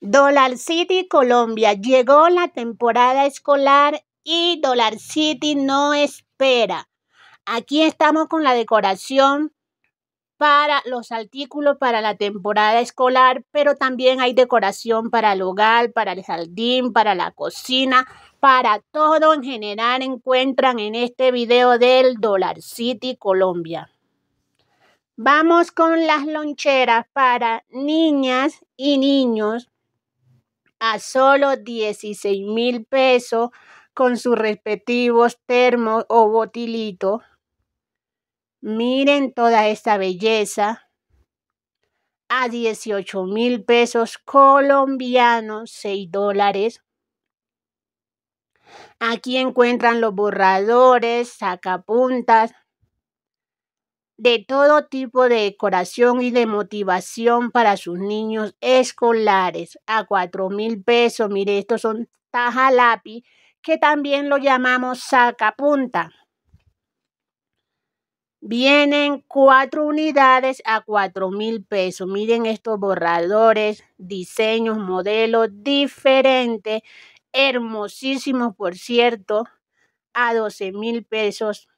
Dollar City, Colombia. Llegó la temporada escolar y Dollar City no espera. Aquí estamos con la decoración para los artículos para la temporada escolar, pero también hay decoración para el hogar, para el jardín, para la cocina, para todo en general encuentran en este video del Dollar City Colombia. Vamos con las loncheras para niñas y niños a solo 16 mil pesos con sus respectivos termos o botilitos. Miren toda esta belleza. A 18 mil pesos colombianos, 6 dólares. Aquí encuentran los borradores, sacapuntas, de todo tipo de decoración y de motivación para sus niños escolares a cuatro mil pesos. Mire, estos son tajalapi que también lo llamamos sacapunta. Vienen cuatro unidades a 4 mil pesos. Miren estos borradores, diseños, modelos diferentes, hermosísimos, por cierto, a 12 mil pesos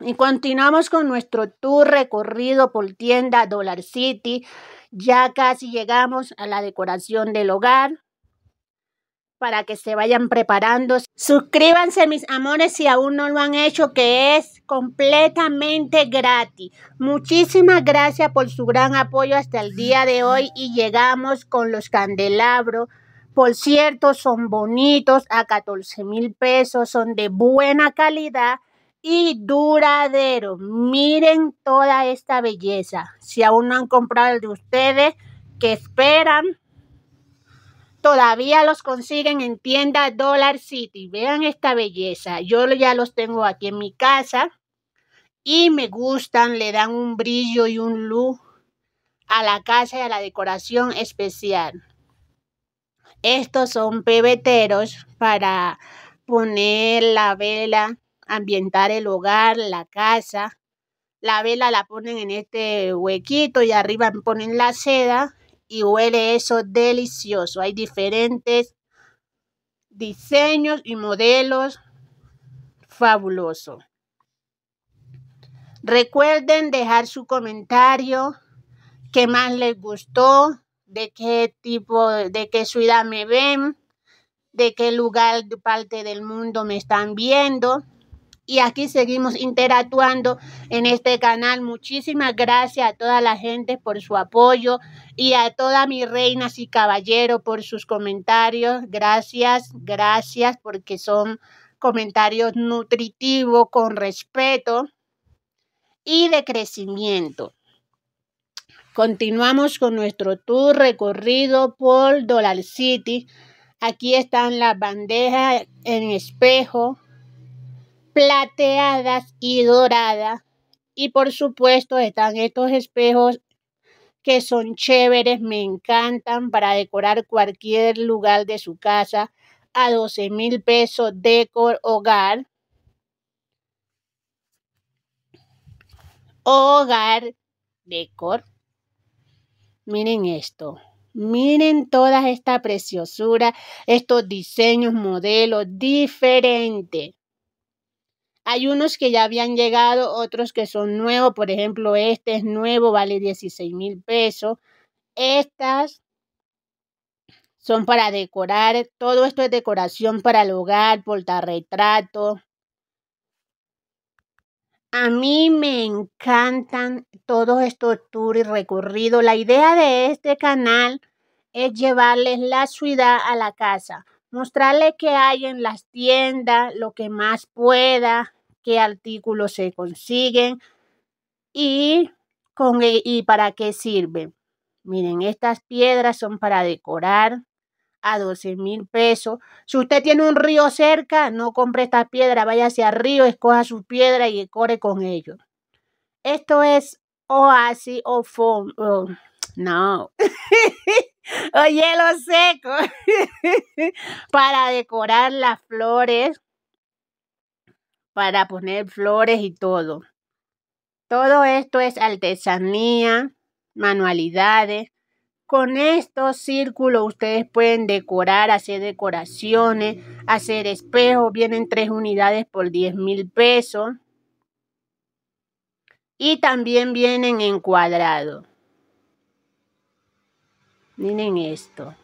y continuamos con nuestro tour recorrido por tienda Dollar City. Ya casi llegamos a la decoración del hogar para que se vayan preparando. Suscríbanse mis amores si aún no lo han hecho, que es completamente gratis. Muchísimas gracias por su gran apoyo hasta el día de hoy y llegamos con los candelabros. Por cierto, son bonitos a 14 mil pesos, son de buena calidad y duradero. Miren toda esta belleza. Si aún no han comprado el de ustedes, que esperan? Todavía los consiguen en tienda Dollar City. Vean esta belleza. Yo ya los tengo aquí en mi casa y me gustan, le dan un brillo y un luz a la casa y a la decoración especial. Estos son pebeteros para poner la vela ambientar el hogar, la casa. La vela la ponen en este huequito y arriba ponen la seda y huele eso delicioso. Hay diferentes diseños y modelos fabuloso. Recuerden dejar su comentario, qué más les gustó, de qué tipo, de qué ciudad me ven, de qué lugar, parte del mundo me están viendo y aquí seguimos interactuando en este canal. Muchísimas gracias a toda la gente por su apoyo y a todas mis reinas y caballeros por sus comentarios. Gracias, gracias porque son comentarios nutritivos, con respeto y de crecimiento. Continuamos con nuestro tour recorrido por Dollar City. Aquí están las bandejas en espejo, plateadas y doradas. Y por supuesto están estos espejos que son chéveres, me encantan para decorar cualquier lugar de su casa a 12 mil pesos decor hogar. Hogar decor. Miren esto. Miren toda esta preciosura, estos diseños, modelos diferentes. Hay unos que ya habían llegado, otros que son nuevos. Por ejemplo, este es nuevo, vale 16 mil pesos. Estas son para decorar. Todo esto es decoración para el hogar, portarretrato. A mí me encantan todos estos tours y recorrido. La idea de este canal es llevarles la ciudad a la casa Mostrarles qué hay en las tiendas, lo que más pueda, qué artículos se consiguen y, con, e, y para qué sirven. Miren, estas piedras son para decorar a 12 mil pesos. Si usted tiene un río cerca, no compre estas piedras, vaya hacia río, escoja su piedra y decore con ello. Esto es oasis o foam. no. o hielo seco para decorar las flores para poner flores y todo. Todo esto es artesanía, manualidades. Con estos círculos ustedes pueden decorar, hacer decoraciones, hacer espejos. Vienen tres unidades por 10 mil pesos. Y también vienen en cuadrado. Miren esto.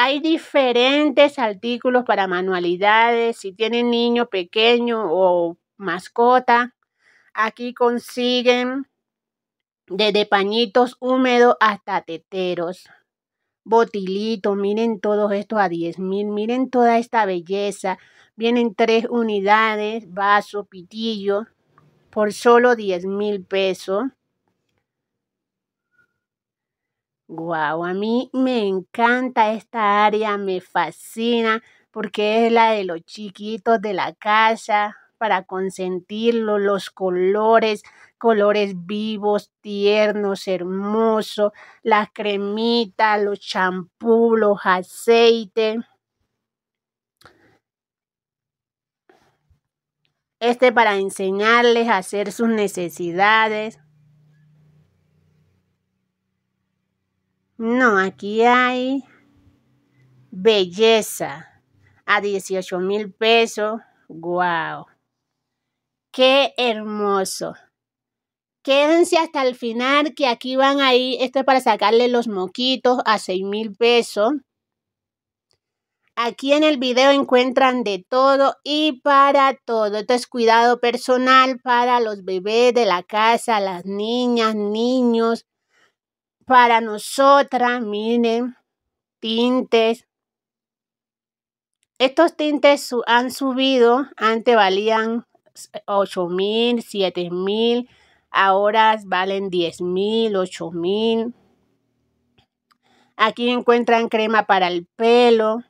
Hay diferentes artículos para manualidades, si tienen niño pequeño o mascota. Aquí consiguen desde pañitos húmedos hasta teteros, botilitos, miren todos estos a 10 mil, miren toda esta belleza. Vienen tres unidades, vaso, pitillo, por solo 10 mil pesos. Wow, a mí me encanta esta área, me fascina porque es la de los chiquitos de la casa para consentirlos, los colores, colores vivos, tiernos, hermosos, las cremitas, los champú, los aceites. Este para enseñarles a hacer sus necesidades. No, aquí hay belleza a 18 mil pesos. ¡Guau! ¡Qué hermoso! Quédense hasta el final que aquí van ahí. Esto es para sacarle los moquitos a 6 mil pesos. Aquí en el video encuentran de todo y para todo. Esto es cuidado personal para los bebés de la casa, las niñas, niños para nosotras, miren, tintes. Estos tintes han subido, antes valían 8 mil, siete mil, ahora valen 10 mil, 8 mil. Aquí encuentran crema para el pelo.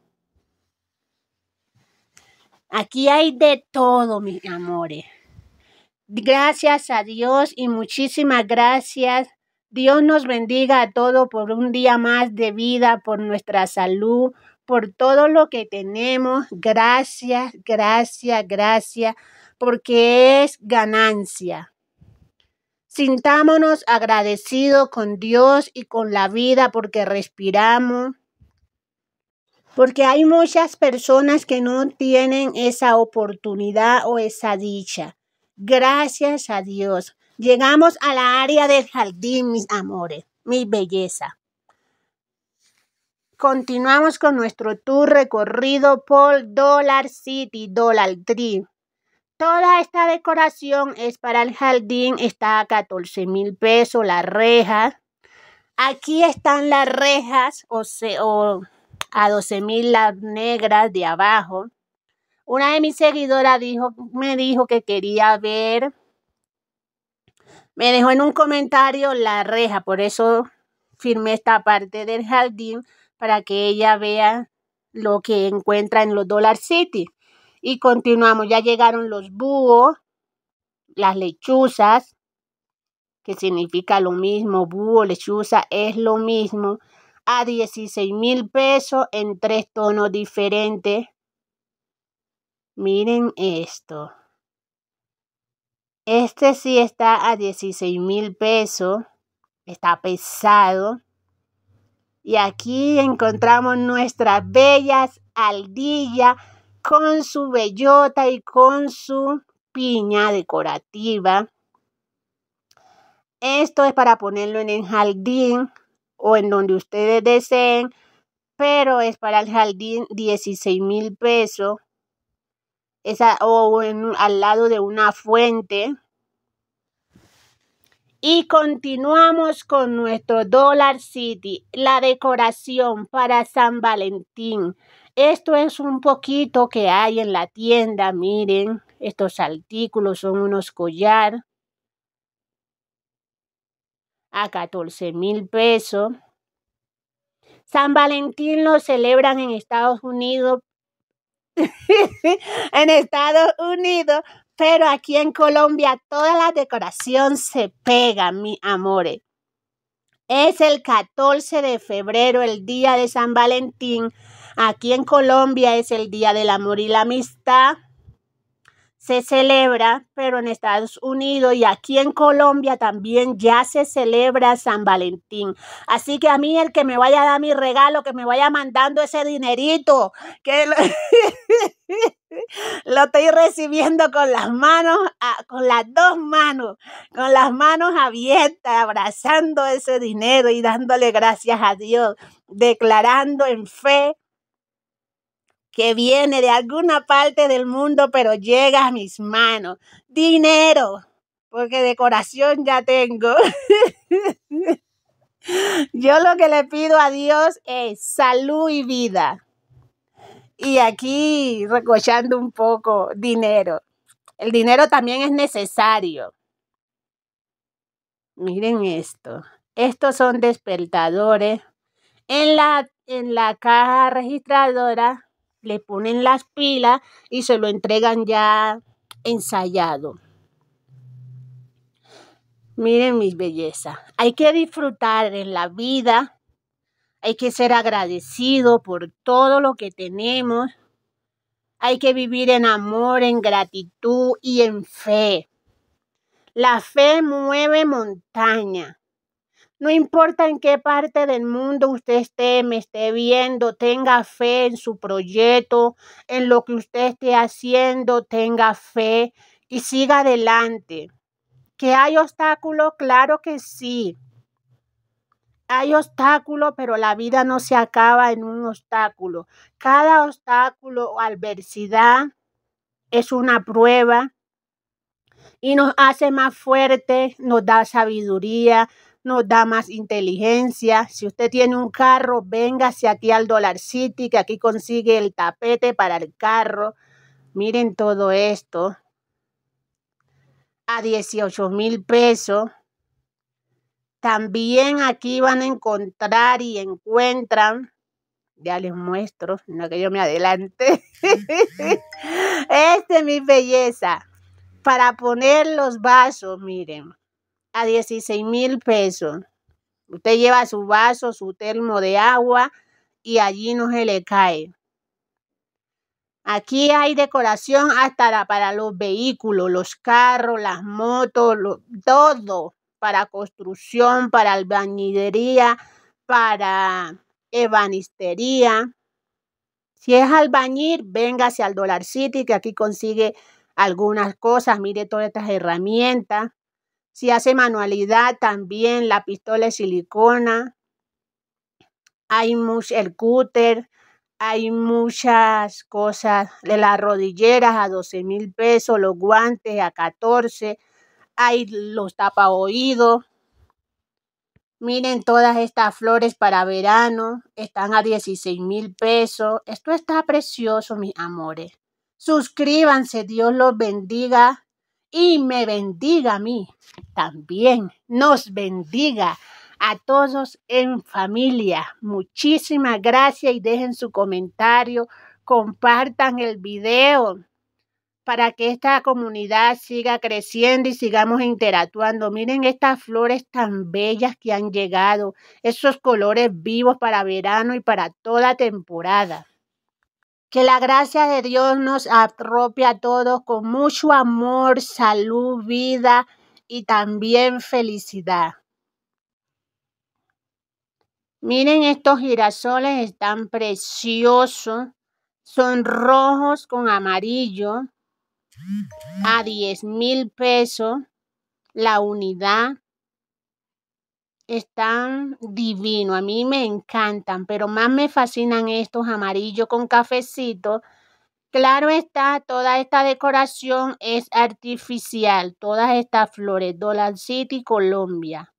Aquí hay de todo, mis amores. Gracias a Dios y muchísimas gracias Dios nos bendiga a todos por un día más de vida, por nuestra salud, por todo lo que tenemos. Gracias, gracias, gracias, porque es ganancia. Sintámonos agradecidos con Dios y con la vida porque respiramos. Porque hay muchas personas que no tienen esa oportunidad o esa dicha. Gracias a Dios. Llegamos a la área del jardín, mis amores, mi belleza. Continuamos con nuestro tour recorrido por Dollar City, Dollar Tree. Toda esta decoración es para el jardín, está a 14 mil pesos la reja. Aquí están las rejas o, sea, a 12 mil las negras de abajo. Una de mis seguidoras dijo, me dijo que quería ver me dejó en un comentario la reja, por eso firmé esta parte del jardín para que ella vea lo que encuentra en los Dollar City. Y continuamos, ya llegaron los búhos, las lechuzas, que significa lo mismo, búho, lechuza, es lo mismo, a 16 mil pesos en tres tonos diferentes. Miren esto. Este sí está a 16 mil pesos. Está pesado. Y aquí encontramos nuestras bellas aldillas con su bellota y con su piña decorativa. Esto es para ponerlo en el jardín o en donde ustedes deseen, pero es para el jardín 16 mil pesos o en, al lado de una fuente. Y continuamos con nuestro Dollar City, la decoración para San Valentín. Esto es un poquito que hay en la tienda, miren, estos artículos son unos collar a 14 mil pesos. San Valentín lo celebran en Estados Unidos en Estados Unidos, pero aquí en Colombia toda la decoración se pega, mi amores. Es el 14 de febrero, el día de San Valentín. Aquí en Colombia es el día del amor y la amistad se celebra, pero en Estados Unidos y aquí en Colombia también ya se celebra San Valentín. Así que a mí el que me vaya a dar mi regalo, que me vaya mandando ese dinerito, que lo, estoy recibiendo con las manos, con las dos manos, con las manos abiertas, abrazando ese dinero y dándole gracias a Dios, declarando en fe que viene de alguna parte del mundo, pero llega a mis manos. Dinero, porque decoración ya tengo. Yo lo que le pido a Dios es salud y vida. Y aquí recochando un poco dinero. El dinero también es necesario. Miren esto. Estos son despertadores. En la, en la caja registradora le ponen las pilas y se lo entregan ya ensayado. Miren mis bellezas, hay que disfrutar en la vida, hay que ser agradecido por todo lo que tenemos, hay que vivir en amor, en gratitud y en fe. La fe mueve montaña. No importa en qué parte del mundo usted esté, me esté viendo, tenga fe en su proyecto, en lo que usted esté haciendo, tenga fe y siga adelante. ¿Que hay obstáculos? Claro que sí. Hay obstáculos, pero la vida no se acaba en un obstáculo. Cada obstáculo o adversidad es una prueba y nos hace más fuertes, nos da sabiduría, nos da más inteligencia. Si usted tiene un carro, véngase aquí al Dollar City, que aquí consigue el tapete para el carro. Miren todo esto. A 18 mil pesos. También aquí van a encontrar y encuentran ya les muestro, no que yo me adelante. este es mi belleza. Para poner los vasos, miren a 16 mil pesos. Usted lleva su vaso, su termo de agua y allí no se le cae. Aquí hay decoración hasta para los vehículos, los carros, las motos, todo para construcción, para albañilería, para ebanistería. Si es albañil, véngase al Dollar City que aquí consigue algunas cosas, mire todas estas herramientas. Si hace manualidad también, la pistola de silicona. Hay el cúter, hay muchas cosas, de las rodilleras a 12 mil pesos, los guantes a 14, hay los tapa oídos. Miren todas estas flores para verano, están a 16 mil pesos. Esto está precioso, mis amores. Suscríbanse, Dios los bendiga y me bendiga a mí también. Nos bendiga a todos en familia. Muchísimas gracias y dejen su comentario, compartan el video para que esta comunidad siga creciendo y sigamos interactuando. Miren estas flores tan bellas que han llegado, esos colores vivos para verano y para toda temporada. Que la gracia de Dios nos arrope a todos con mucho amor, salud, vida y también felicidad. Miren, estos girasoles están preciosos. Son rojos con amarillo a 10 mil pesos la unidad están divinos, a mí me encantan, pero más me fascinan estos amarillos con cafecito. Claro está, toda esta decoración es artificial, todas estas flores, Dollar City, Colombia.